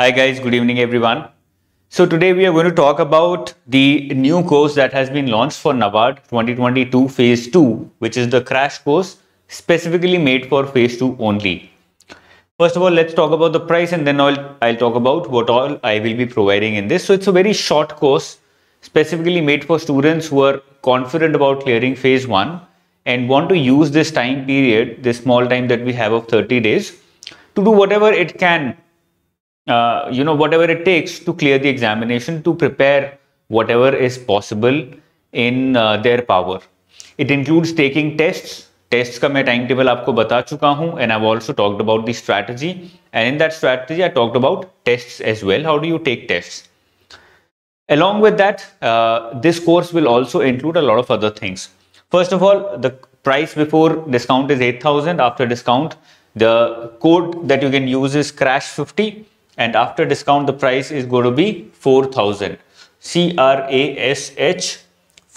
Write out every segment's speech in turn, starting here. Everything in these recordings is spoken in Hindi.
Hi guys, good evening everyone. So today we are going to talk about the new course that has been launched for NABARD 2022 phase 2 which is the crash course specifically made for phase 2 only. First of all, let's talk about the price and then I'll, I'll talk about what all I will be providing in this. So it's a very short course specifically made for students who are confident about clearing phase 1 and want to use this time period, this small time that we have of 30 days to do whatever it can uh, you know, whatever it takes to clear the examination to prepare whatever is possible in uh, their power. It includes taking tests. Tests का मैं timetable table आपको बता चुका हूँ and I've also talked about the strategy and in that strategy I talked about tests as well. How do you take tests? Along with that, uh, this course will also include a lot of other things. First of all, the price before discount is 8000 after discount the code that you can use is crash 50 and after discount the price is going to be 4000 crash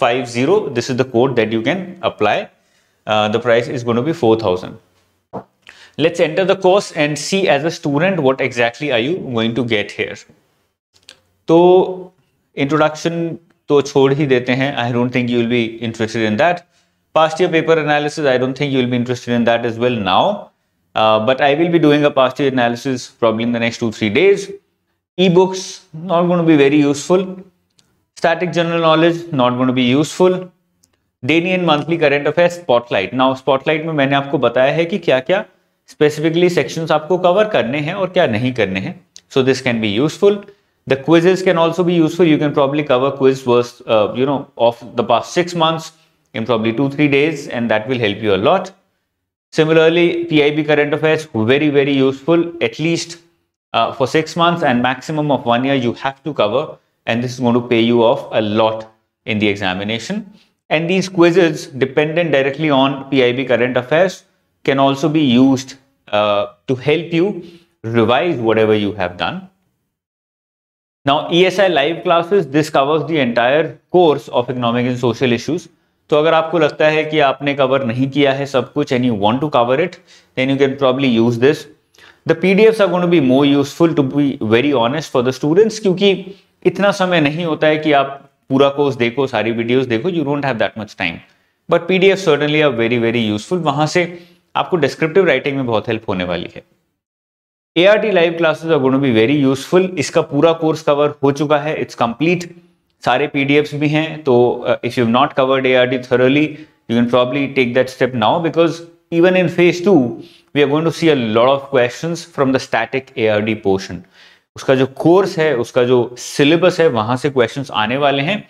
50 this is the code that you can apply uh, the price is going to be 4000 let's enter the course and see as a student what exactly are you going to get here so introduction to chhod hi dete hain i don't think you will be interested in that past year paper analysis i don't think you will be interested in that as well now uh, but I will be doing a past year analysis probably in the next two, three days. Ebooks, not going to be very useful. Static general knowledge, not going to be useful. Daily and monthly current affairs, spotlight. Now, spotlight, mein maine aapko bataya hai ki specifically sections aapko cover karne hai aur kya nahi karne So, this can be useful. The quizzes can also be useful. You can probably cover quiz worth, uh, you know, of the past six months in probably two, three days and that will help you a lot. Similarly, PIB current affairs, very, very useful, at least uh, for six months and maximum of one year you have to cover. And this is going to pay you off a lot in the examination. And these quizzes dependent directly on PIB current affairs can also be used uh, to help you revise whatever you have done. Now, ESI live classes, this covers the entire course of economic and social issues. तो अगर आपको लगता है कि आपने कवर नहीं किया है सब कुछ and you want to cover it then you can probably use this the P D R going be more useful to be very honest for the students क्योंकि इतना समय नहीं होता है कि आप पूरा कोर्स देखो सारी वीडियोज देखो you don't have that much time but P D F certainly are very very useful वहां से आपको डिस्क्रिप्टिव राइटिंग में बहुत हेल्प होने वाली है A R T live classes are gonna be very useful इसका पूरा कोर्स कवर हो चुका है इट्स कंप्लीट सारे पीडीएफ्स भी हैं तो if you not covered ARD thoroughly you can probably take that step now because even in phase two we are going to see a lot of questions from the static ARD portion उसका जो कोर्स है उसका जो सिलेबस है वहां से क्वेश्चंस आने वाले हैं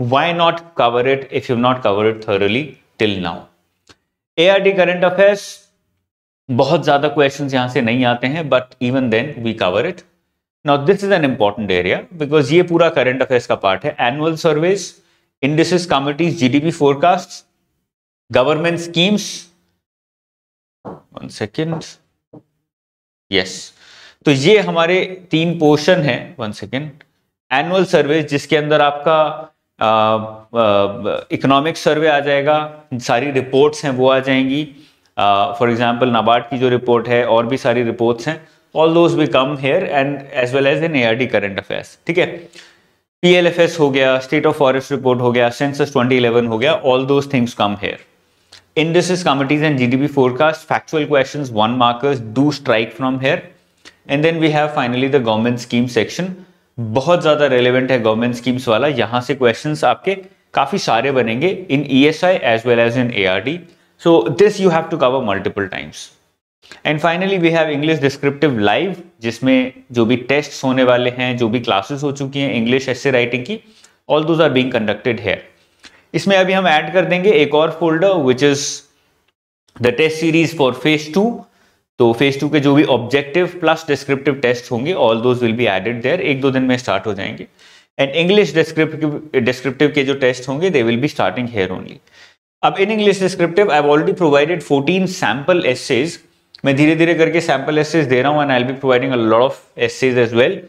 why not cover it if you not cover it thoroughly till now ARD current affairs बहुत ज्यादा क्वेश्चंस यहां से नहीं आते हैं but even then we cover it now this is an important area because ये पूरा करंट अफेयर्स का पार्ट है annual surveys indices committees GDP forecast government schemes one second yes तो ये हमारे तीन पोर्शन है वन सेकेंड एनुअल सर्वे जिसके अंदर आपका इकोनॉमिक सर्वे आ जाएगा सारी रिपोर्ट्स हैं वो आ जाएंगी फॉर एग्जांपल नाबार्ड की जो रिपोर्ट है और भी सारी रिपोर्ट्स हैं all those will come here and as well as in A current affairs ठीक है पी एल एफ एस हो गया स्टेट ऑफ फॉरेस्ट रिपोर्ट हो गया सेंसस इलेवन हो गया all those things come here and G D P forecast factual question one markers do strike from here and then we have finally the government scheme section बहुत ज्यादा रेलिवेंट है गवर्नमेंट स्कीम्स वाला यहां से क्वेश्चन आपके काफी सारे बनेंगे in E S I as well as in A R D so this you have to cover multiple times and finally we have English descriptive live जिसमें जो भी टेस्ट होने वाले हैं जो भी क्लासेस हो चुकी हैं इंग्लिश एसे राइटिंग की all those are being conducted है इसमें अभी हम ऐड कर देंगे एक और folder which is the test series for phase two तो फेज टू के जो भी ऑब्जेक्टिव प्लस डिस्क्रिप्टिव टेस्ट होंगे all those will be added there एक दो दिन में स्टार्ट हो जाएंगे एंड इंग्लिश डिस्क्रिप्टिव डिस्क्रिप्टिव के जो टेस्ट होंगे they will be starting here only अब in English descriptive I have already provided 14 sample essays मैं धीरे धीरे करके सैम्पल एसेज दे रहा हूँ and I be providing a lot of essays as well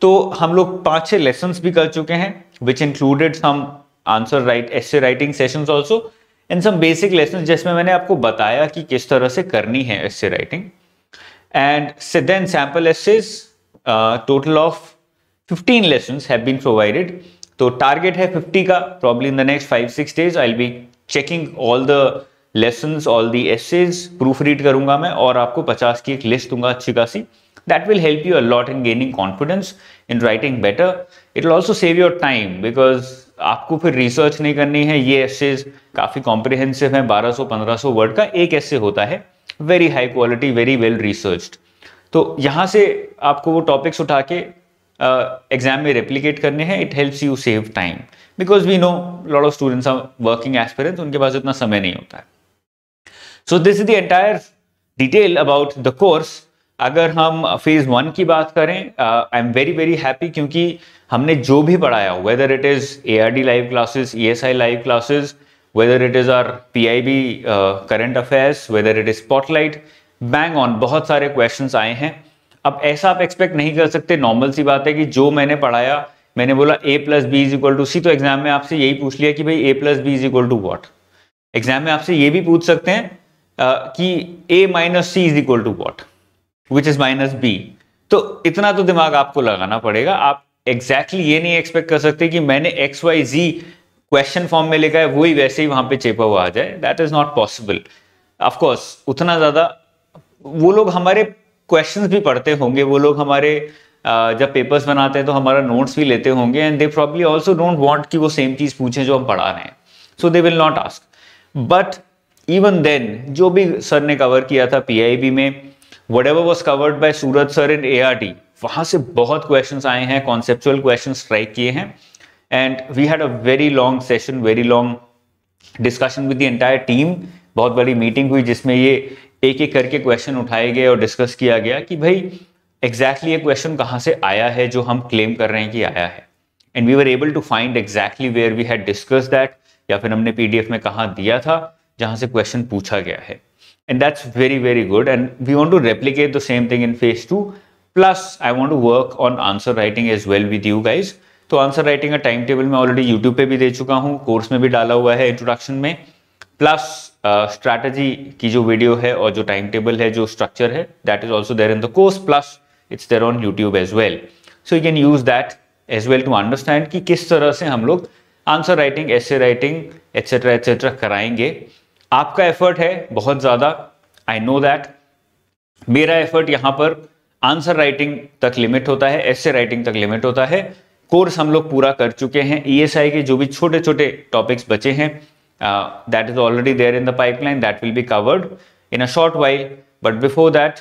तो हम लोग पांच छह लेसन भी कर चुके हैं which included some answer write essay writing session also and some basic lesson जिसमें मैंने आपको बताया कि किस तरह से करनी है essay writing and then sample essays total of fifteen lesson have been provided तो टारगेट है 50 का problem in the next five six days I be checking all the lesson all the essays proofread करूंगा मैं और आपको पचास की एक लिस्ट दूंगा अच्छी खासी that will help you a lot in gaining confidence in writing better it will also save your time because आपको फिर रिसर्च नहीं करनी है ये एसेज काफ़ी कॉम्प्रिहेंसिव सौ 1200-1500 वर्ड का एक एसे होता है very high quality very well researched तो यहाँ से आपको वो टॉपिक्स उठा के एग्जाम uh, में रेप्लीकेट करने हैं it helps you save time because we know lot of students are working experience उनके पास इतना समय नहीं होता है so this is the entire detail about the course अगर हम फेज़ वन की बात करें I am very very happy क्योंकि हमने जो भी पढ़ाया whether it is A R D live classes E S I live classes whether it is R P I B current affairs whether it is spotlight bang on बहुत सारे क्वेश्चन आए हैं अब ऐसा आप एक्सपेक्ट नहीं कर सकते नॉर्मल सी बात है कि जो मैंने पढ़ाया मैंने बोला A plus B is equal to C तो एग्जाम में आपसे यही पूछ लिया कि भाई A plus B is equal to what exam में आपसे ये भी पूछ सकते हैं कि A minus C is equal to what which is minus B तो इतना तो दिमाग आपको लगाना पड़ेगा आप एग्जैक्टली exactly ये नहीं एक्सपेक्ट कर सकते कि मैंने X Y Z question form में लिखा है वही वैसे ही वहां पे चेपा हुआ आ जाए that is not possible of course उतना ज्यादा वो लोग हमारे क्वेश्चंस भी पढ़ते होंगे वो लोग हमारे जब पेपर्स बनाते हैं तो हमारा नोट्स भी लेते होंगे and they probably also don't want कि वो सेम चीज पूछें जो हम पढ़ा रहे हैं so they will not ask but even then जो भी सर ने कवर किया था पीआईबी में whatever was covered by Surat sir in A वहां से बहुत क्वेश्चन आए हैं कॉन्सेप्चुअल क्वेश्चन स्ट्राइक किए हैं and we had a very long session very long discussion with the entire team बहुत बड़ी मीटिंग हुई जिसमें ये एक एक करके क्वेश्चन उठाए गए और डिस्कस किया गया कि भाई एग्जैक्टली ये क्वेश्चन कहाँ से आया है जो हम क्लेम कर रहे हैं कि आया है and we were able to find exactly where we had discuss that या फिर हमने पीडीएफ में कहाँ दिया था जहां से क्वेश्चन पूछा गया है and that's very very good and we want to replicate the same thing in phase two plus I want to work on answer writing as well with you guys तो आंसर राइटिंग का टाइम टेबल मैं ऑलरेडी यूट्यूब पे भी दे चुका हूँ कोर्स में भी डाला हुआ है इंट्रोडक्शन में प्लस स्ट्रैटेजी uh, की जो वीडियो है और जो टाइम टेबल है जो स्ट्रक्चर है that is also there in the course plus it's there on YouTube as well so you can use that as well to understand कि किस तरह से हम लोग answer writing essay writing etcetera etcetera कराएंगे आपका एफर्ट है बहुत ज़्यादा आई नो दैट मेरा एफर्ट यहां पर आंसर राइटिंग तक लिमिट होता है ऐसे राइटिंग तक लिमिट होता है कोर्स हम लोग पूरा कर चुके हैं ईएसआई e के जो भी छोटे छोटे टॉपिक्स बचे हैं that is already there in the pipeline that will be covered in a short while but before that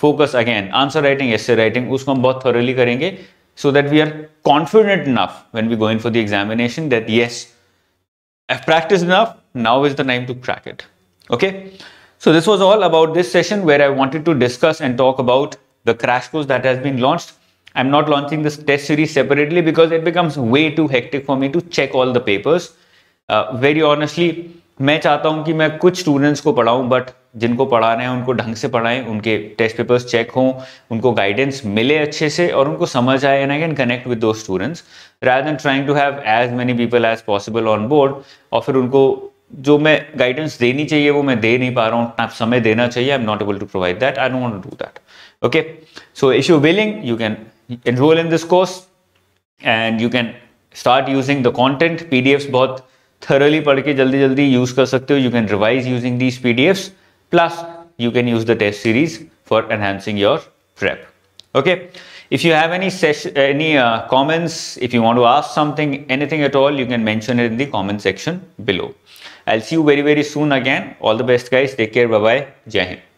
focus again answer writing essay writing उसको हम बहुत थोरली करेंगे so that we are confident enough when we going for the examination that yes practice enough now is the time to crack it okay so this was all about this session where i wanted to discuss and talk about the crash course that has been launched i'm not launching this test series separately because it becomes way too hectic for me to check all the papers uh, Very honestly, मैं चाहता हूं कि मैं कुछ स्टूडेंट्स को पढ़ाऊं बट जिनको पढ़ा रहे हैं उनको ढंग से पढ़ाएं उनके टेस्ट पेपर्स चेक हों उनको गाइडेंस मिले अच्छे से और उनको समझ आए and I can connect with those students rather than trying to have as many people as possible on board और फिर उनको जो मैं गाइडेंस देनी चाहिए वो मैं दे नहीं पा रहा हूँ समय देना चाहिए I am not able to provide that I don't do that okay so if you willing you can enrol in this course and you can start using the content P बहुत थरली पढ़ के जल्दी जल्दी यूज कर सकते हो you can revise using these P plus you can use the test series for enhancing your trap Okay. If you have any session, any uh, comments, if you want to ask something, anything at all, you can mention it in the comment section below. I'll see you very, very soon again. All the best guys. Take care. Bye-bye. Jai Hind.